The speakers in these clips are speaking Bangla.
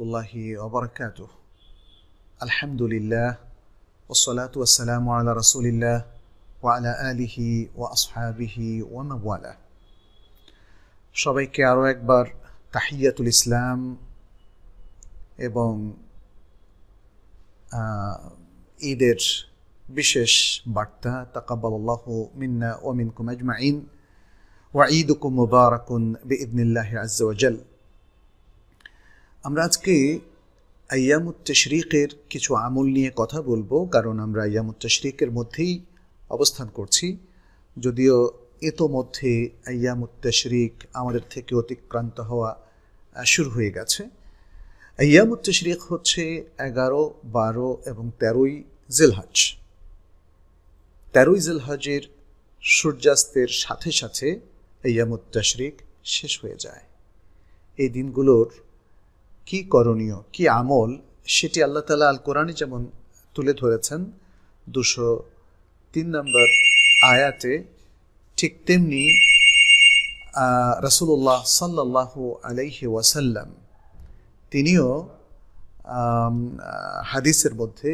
الله وبركاته الحمد لله والصلاة والسلام على رسول الله وعلى آله وأصحابه ومن والاه সবাইকে আরও একবার তাহিয়াতুল ইসলাম এবং ঈদের বিশেষ বার্তা তাকাবাল্লাহ মিন্না ওমিনকুম আজমাইন ওয়া ঈদুকুম মুবারাকুন বিইদনিল্লাহি আজ্জা ওয়াজাল আমরা আজকে আয়ামুত্তশরিকের কিছু আমল নিয়ে কথা বলবো কারণ আমরা আয়ামুত্তশরিকের মধ্যেই অবস্থান করছি যদিও এতোমধ্যে আয়ামুত তশরিক আমাদের থেকে অতিক্রান্ত হওয়া শুরু হয়ে গেছে আয়ামুত্তশরিক হচ্ছে এগারো বারো এবং তেরোই জেলহাজ তেরোই জেলহাজের সূর্যাস্তের সাথে সাথে আয়ামুত্তশরিক শেষ হয়ে যায় এই দিনগুলোর কি করণীয় কি আমল সেটি আল্লাহ তালা আল কোরআনে যেমন তুলে ধরেছেন দুশো তিন নম্বর আয়াতে ঠিক তেমনি রসুল্লাহ সাল্লাহ আলাইহি ওয়াসাল্লাম তিনিও হাদিসের মধ্যে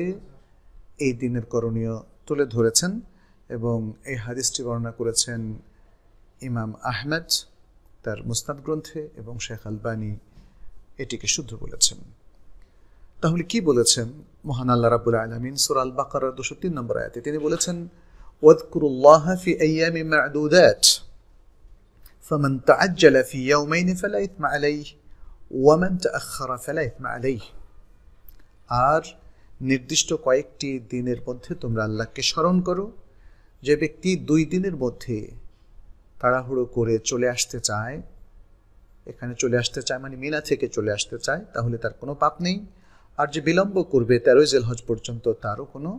এই দিনের করণীয় তুলে ধরেছেন এবং এই হাদিসটি বর্ণনা করেছেন ইমাম আহমেদ তার মুস্তাদ গ্রন্থে এবং শেখ আলবানী এটিকে শুদ্ধ বলেছেন তাহলে কি বলেছেন মহান আল্লাহ রাবুল আলমিন সুরাল বাকার দুশো তিন নম্বর আয়াতে তিনি বলেছেন ওয়াদকুরুল্লাহ ফি আইয়ামি মা'দুদাত فمن تعجل في يومين فلا إثم عليه ومن تأخر فلا إثم عليه আর নির্দিষ্ট কয়েকটি দিনের মধ্যে তোমরা আল্লাহকে স্মরণ করো যে ব্যক্তি দুই দিনের মধ্যে তাড়াহুড়ো করে চলে আসতে চায় এখানে চলে আসতে চায় মানে মিনা থেকে চলে আসতে চায় তাহলে তার কোনো পাপ নেই আর যে বিলম্ব করবে তেরোই জেলহজ পর্যন্ত তারও কোনো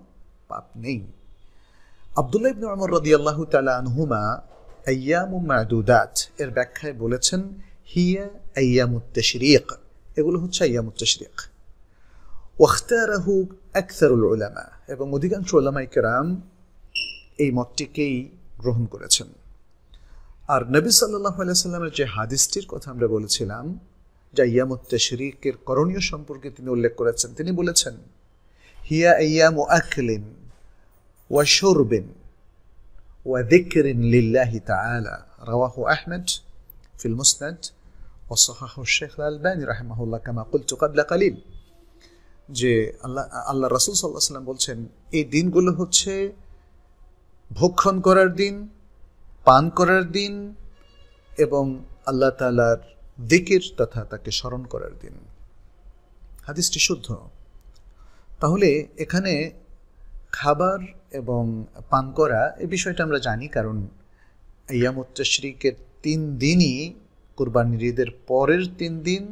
পাপ নেই আবদুল্লাহ ইবনু আমর রদি আল্লাহ তালা আনহুমা আয়ামু মাদুদাত এর ব্যাখ্যায় বলেছেন হিয়া আয়ামুত্তেশরিক এগুলো হচ্ছে আয়ামুত্তেশরিক ওয়াখতারাহু আকসারুল ওলামা এবং অধিকাংশ ওলামাইকেরাম এই মতটিকেই গ্রহণ করেছেন আর নবী সাল্লাহ আলাইসাল্লামের যে হাদিসটির কথা আমরা বলেছিলাম যা ইয়ামুত্তে শরিকের করণীয় সম্পর্কে তিনি উল্লেখ করেছেন তিনি বলেছেন হিয়া ইয়াম আকলিন ওয়া শোরবেন ওয়া দিকরিন লিল্লাহি তাআলা রাওয়াহু আহমেদ ফিল মুসনাদ وصححه الشيخ الألباني رحمه রাহমাহুল্লাহ কামা قلت قبل قليل যে আল্লাহ আল্লাহ রাসুল সাল্লাহ সাল্লাম বলছেন এই দিনগুলো হচ্ছে ভক্ষণ করার দিন পান করার দিন এবং আল্লাহ তালার দিকের তথা তাকে স্মরণ করার দিন হাদিসটি শুদ্ধ তাহলে এখানে খাবার এবং পান করা এ বিষয়টা আমরা জানি কারণ ইয়ামুত্তশ্রীকের তিন দিনই কোরবানির ঈদের পরের তিন দিন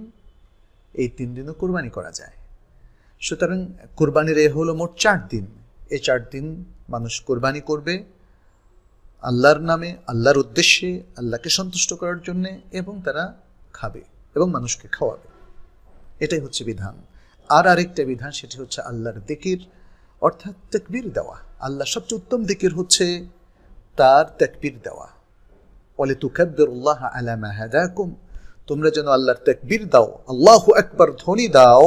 এই তিন দিনও কোরবানি করা যায় সুতরাং কোরবানির এ হলো মোট চার দিন এ চার দিন মানুষ কোরবানি করবে আল্লাহর নামে আল্লাহর উদ্দেশ্যে আল্লাহকে সন্তুষ্ট করার জন্যে এবং তারা খাবে এবং মানুষকে খাওয়াবে এটাই হচ্ছে বিধান আর আরেকটা বিধান সেটি হচ্ছে আল্লাহর দিকির অর্থাৎ তেকবির দেওয়া আল্লাহ সবচেয়ে উত্তম দিকির হচ্ছে তার তেকবির দেওয়া বলে তুকাব্বিরুল্লাহ আলা মাহাদাকুম তোমরা যেন আল্লাহর তেকবির দাও আল্লাহ একবার ধনী দাও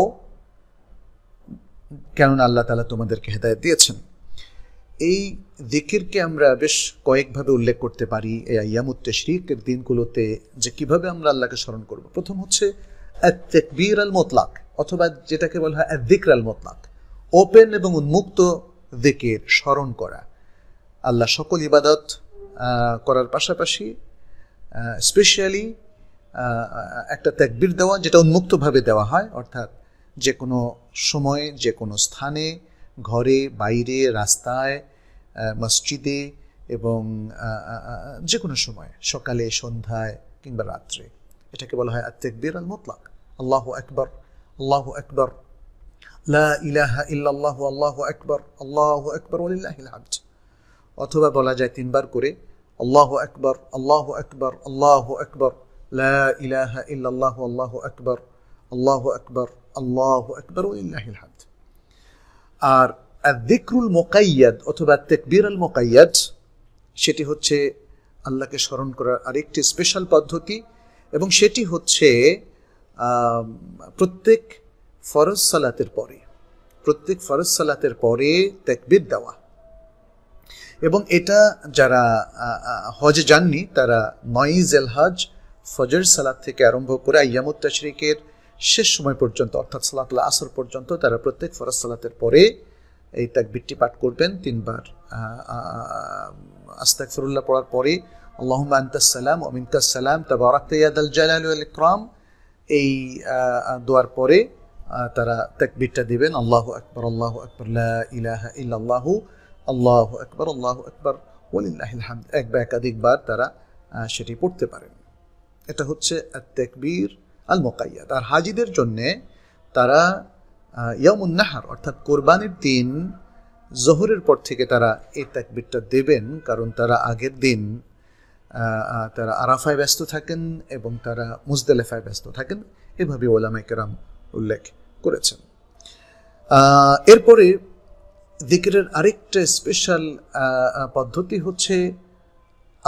কেননা আল্লাহ তালা তোমাদেরকে হেদায়ত দিয়েছেন এই দিকিরকে আমরা বেশ কয়েকভাবে উল্লেখ করতে পারি এই আয়ামুত তশরিকের দিনগুলোতে যে কিভাবে আমরা আল্লাহকে স্মরণ করব প্রথম হচ্ছে তেকবির আল মোতলাক অথবা যেটাকে বলা হয় দিকর আল মোতলাক ওপেন এবং উন্মুক্ত দিকের স্মরণ করা আল্লাহ সকল ইবাদত করার পাশাপাশি স্পেশালি একটা ত্যাগবির দেওয়া যেটা উন্মুক্তভাবে দেওয়া হয় অর্থাৎ যে কোনো সময়ে যে কোনো স্থানে ঘরে বাইরে রাস্তায় মসজিদে এবং যে কোনো সময় সকালে সন্ধ্যায় কিংবা রাত্রে এটাকে বলা হয় আত্মেকবির আল মোতলাক আল্লাহ একবার আল্লাহ একবার লা ইলাহা ইল্লাল্লাহু আল্লাহ আকবর আল্লাহ আকবর আলিল্লাহামদ অথবা বলা যায় তিনবার করে আল্লাহ আকবর আল্লাহ আকবর আল্লাহ লা ইলাহা ইল্লাল্লাহু আল্লাহ আকবর আল্লাহ আকবর আল্লাহ আকবর আলিল্লাহিলহামদ আর দিকরুল মোকাইয়াদ অথবা তেকবির আল মোকাইয়াদ সেটি হচ্ছে আল্লাহকে স্মরণ করার আরেকটি স্পেশাল পদ্ধতি এবং সেটি হচ্ছে প্রত্যেক ফরজ সালাতের পরে প্রত্যেক ফরজ সালাতের পরে তেকবির দেওয়া এবং এটা যারা হজে যাননি তারা নয়ই হজ ফজর সালাত থেকে আরম্ভ করে আয়ামুত তাশরিকের শেষ সময় পর্যন্ত অর্থাৎ সালাতুল আসর পর্যন্ত তারা প্রত্যেক ফরাজ সালাতের পরে এই তাকবিরটি পাঠ করবেন তিনবার আস্তাক ফরুল্লাহ পড়ার পরে আল্লাহমা আন্তাসালাম অমিনতাসালাম তাবা রাক্তাইয়াদ আল জালাল আল ইকরাম এই দোয়ার পরে তারা তাকবিরটা দিবেন আল্লাহ আকবর আল্লাহ আকবর ইলাহা ইল্লাল্লাহু আল্লাহ আকবর আল্লাহ আকবর ওলিল্লাহিল হামদ এক বা একাধিকবার তারা সেটি পড়তে পারেন এটা হচ্ছে তাকবীর আল মোকাইয়া আর হাজিদের জন্যে তারা ইয়ামুন নাহার অর্থাৎ কোরবানির দিন জোহরের পর থেকে তারা এই তাকবিরটা দেবেন কারণ তারা আগের দিন তারা আরাফায় ব্যস্ত থাকেন এবং তারা মুজদালেফায় ব্যস্ত থাকেন এভাবে ওলামা কেরাম উল্লেখ করেছেন এরপরে দিকিরের আরেকটা স্পেশাল পদ্ধতি হচ্ছে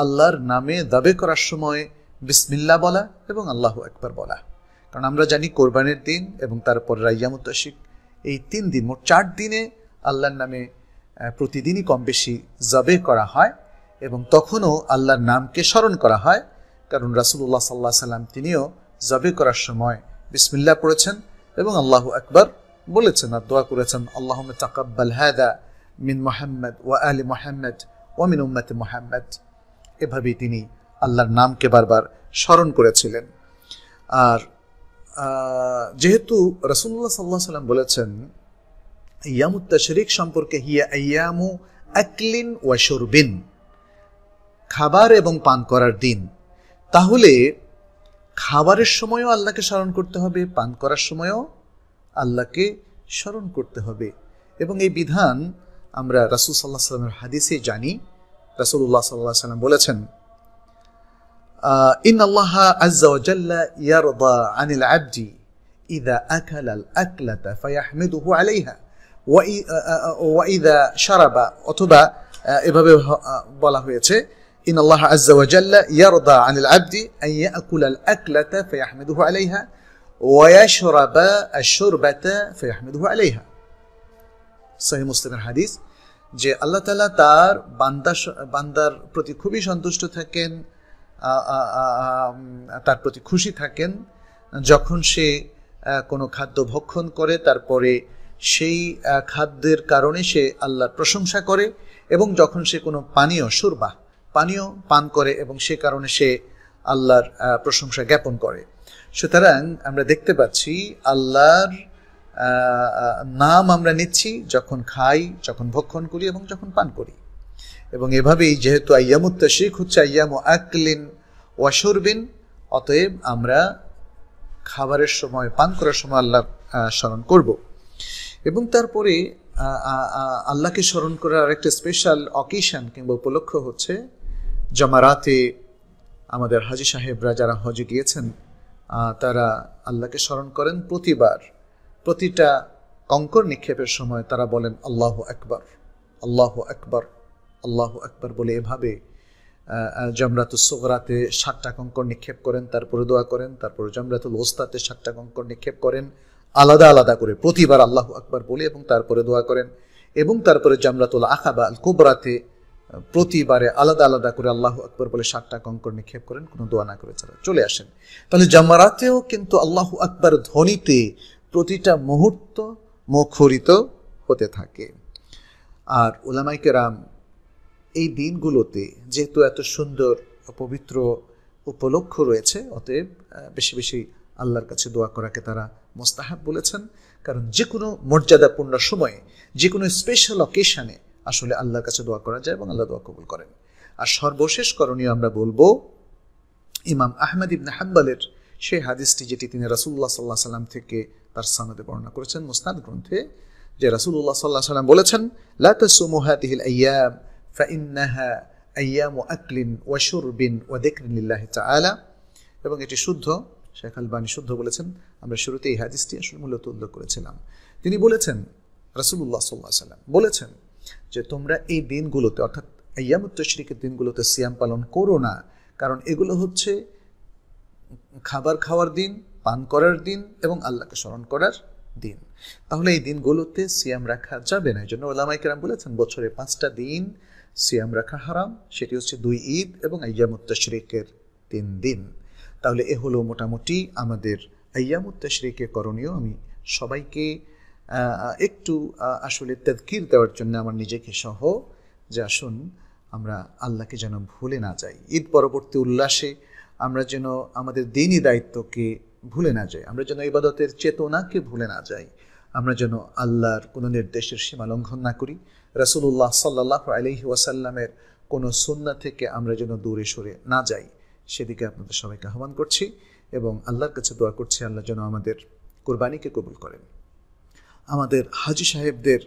আল্লাহর নামে দাবে করার সময় বিসমিল্লা বলা এবং আল্লাহ একবার বলা কারণ আমরা জানি কোরবানের দিন এবং তারপর রাইয়ামুদ্দাসিক এই তিন দিন মোট চার দিনে আল্লাহর নামে প্রতিদিনই কম বেশি জবে করা হয় এবং তখনও আল্লাহর নামকে স্মরণ করা হয় কারণ রাসুল্লাহ সাল্লাহ সাল্লাম তিনিও জবে করার সময় বিসমিল্লা পড়েছেন এবং আল্লাহ একবার বলেছেন আর দোয়া করেছেন আল্লাহ তাকাব্বাল হায়দা মিন মোহাম্মদ ওয়া আলী মোহাম্মদ ওয়া মিন উম্মতে মোহাম্মদ এভাবেই তিনি আল্লাহর নামকে বারবার স্মরণ করেছিলেন আর যেহেতু রসুল্লাহ সাল্লাহ সাল্লাম বলেছেন ইয়ামুত্তা শরিক সম্পর্কে হিয়া ইয়ামু আকলিন ওয়াশরবিন খাবার এবং পান করার দিন তাহলে খাবারের সময়ও আল্লাহকে স্মরণ করতে হবে পান করার সময়ও আল্লাহকে স্মরণ করতে হবে এবং এই বিধান আমরা রাসুল সাল্লাহ সাল্লামের হাদিসে জানি রাসুল্লাহ সাল্লাহ সাল্লাম বলেছেন آه، إن الله عز وجل يرضى عن العبد إذا أكل الأكلة فيحمده عليها آه، آه، وإذا شرب অথবা এভাবে বলা হয়েছে إن الله عز وجل يرضى عن العبد أن يأكل الأكلة فيحمده عليها ويشرب الشربة فيحمده عليها صحيح مسلم الحديث جي الله تعالى تار باندر বান্দার প্রতি খুবই তার প্রতি খুশি থাকেন যখন সে কোনো খাদ্য ভক্ষণ করে তারপরে সেই খাদ্যের কারণে সে আল্লাহর প্রশংসা করে এবং যখন সে কোনো পানীয় সুরবা পানীয় পান করে এবং সে কারণে সে আল্লাহর প্রশংসা জ্ঞাপন করে সুতরাং আমরা দেখতে পাচ্ছি আল্লাহর নাম আমরা নিচ্ছি যখন খাই যখন ভক্ষণ করি এবং যখন পান করি এবং এভাবেই যেহেতু আয়ামু শিখ হচ্ছে আয়ামু আকলিন ওয়াসরবিন অতএব আমরা খাবারের সময় পান করার সময় আল্লাহ স্মরণ করব এবং তারপরে আল্লাহকে স্মরণ করার আরেকটা স্পেশাল অকেশন কিংবা উপলক্ষ হচ্ছে জমারাতে আমাদের হাজি সাহেবরা যারা হজে গিয়েছেন তারা আল্লাহকে স্মরণ করেন প্রতিবার প্রতিটা কঙ্কর নিক্ষেপের সময় তারা বলেন আল্লাহ আকবর আল্লাহ আকবর আল্লাহ আকবর বলে এভাবে জামরাতুল সোগরাতে সাতটা কঙ্কর নিক্ষেপ করেন তারপরে দোয়া করেন তারপরে জামরাতুল ওস্তাতে সাতটা কঙ্কর নিক্ষেপ করেন আলাদা আলাদা করে প্রতিবার আল্লাহ আকবর বলে এবং তারপরে দোয়া করেন এবং তারপরে জামরাতুল আখাবা আল কোবরাতে প্রতিবারে আলাদা আলাদা করে আল্লাহ আকবর বলে সাতটা কঙ্কর নিক্ষেপ করেন কোনো দোয়া না করে ছাড়া চলে আসেন তাহলে জামারাতেও কিন্তু আল্লাহ আকবর ধ্বনিতে প্রতিটা মুহূর্ত মুখরিত হতে থাকে আর ওলামাইকেরাম এই দিনগুলোতে যেহেতু এত সুন্দর পবিত্র উপলক্ষ রয়েছে অতএব বেশি বেশি আল্লাহর কাছে দোয়া করাকে তারা মোস্তাহাব বলেছেন কারণ যে কোনো মর্যাদাপূর্ণ সময়ে যে কোনো স্পেশাল অকেশানে আসলে আল্লাহর কাছে দোয়া করা যায় এবং আল্লাহ দোয়া কবুল করেন আর সর্বশেষ করণীয় আমরা বলবো ইমাম আহমেদ ইবনে হাম্বালের সেই হাদিসটি যেটি তিনি রাসুল্লাহ সাল্লাহ সাল্লাম থেকে তার সানাদে বর্ণনা করেছেন মুস্তাদ গ্রন্থে যে রাসুল্লাহ সাল্লাহ সাল্লাম বলেছেন লাতাসুমুহাতিহিল আয়াম ফাইন্নাহা আয়াম আকলিন ওয়াশুরবিন ওয়াদেকরিন লিল্লাহ তালা এবং এটি শুদ্ধ শেখ আলবাণী শুদ্ধ বলেছেন আমরা শুরুতে এই হাদিসটি আসলে মূলত উল্লেখ করেছিলাম তিনি বলেছেন রাসুল্লাহ সাল্লাহ সাল্লাম বলেছেন যে তোমরা এই দিনগুলোতে অর্থাৎ আয়ামুত্তশরিকের দিনগুলোতে সিয়াম পালন করো না কারণ এগুলো হচ্ছে খাবার খাওয়ার দিন পান করার দিন এবং আল্লাহকে স্মরণ করার দিন তাহলে এই দিনগুলোতে সিয়াম রাখা যাবে না এই জন্য ওলামাইকেরাম বলেছেন বছরে পাঁচটা দিন সিয়াম রাখা হারাম সেটি হচ্ছে দুই ঈদ এবং আয়ামুত্তাশরিকের তিন দিন তাহলে এ হলো মোটামুটি আমাদের আয়ামুত্তাশরিকে করণীয় আমি সবাইকে একটু আসলে তদকির দেওয়ার জন্য আমার নিজেকে সহ যে আসুন আমরা আল্লাহকে যেন ভুলে না যাই ঈদ পরবর্তী উল্লাসে আমরা যেন আমাদের দিনই দায়িত্বকে ভুলে না যাই আমরা যেন ইবাদতের চেতনাকে ভুলে না যাই আমরা যেন আল্লাহর কোনো নির্দেশের সীমা লঙ্ঘন না করি রসুল্লাহ সাল্লাহ আলহি ওয়াসাল্লামের কোনো সন্না থেকে আমরা যেন দূরে সরে না যাই সেদিকে আপনাদের সবাইকে আহ্বান করছি এবং আল্লাহর কাছে দোয়া করছি আল্লাহ যেন আমাদের কোরবানিকে কবুল করেন আমাদের হাজি সাহেবদের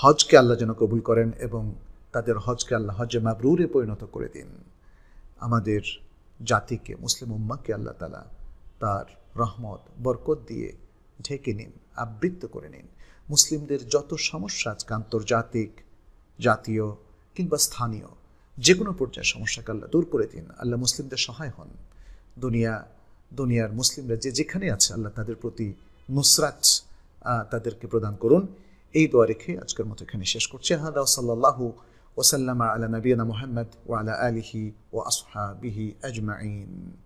হজকে আল্লাহ যেন কবুল করেন এবং তাদের হজকে আল্লাহ হজে মাবরুরে পরিণত করে দিন আমাদের জাতিকে মুসলিম উম্মাকে আল্লাহ তালা তার রহমত বরকত দিয়ে ঢেকে নিন আবৃত্ত করে নিন মুসলিমদের যত সমস্যা আজকে আন্তর্জাতিক জাতীয় কিংবা স্থানীয় যে কোনো পর্যায়ে সমস্যাকে আল্লাহ দূর করে দিন আল্লাহ মুসলিমদের সহায় হন দুনিয়া দুনিয়ার মুসলিমরা যে যেখানে আছে আল্লাহ তাদের প্রতি নুসরাত তাদেরকে প্রদান করুন এই দোয়া রেখে আজকের মতো এখানে শেষ করছি হাদা সাল্লাহু ওসাল্লামা আলা নবীনা মোহাম্মদ ও আলা আলিহি ও আসহাবিহি আজমাইন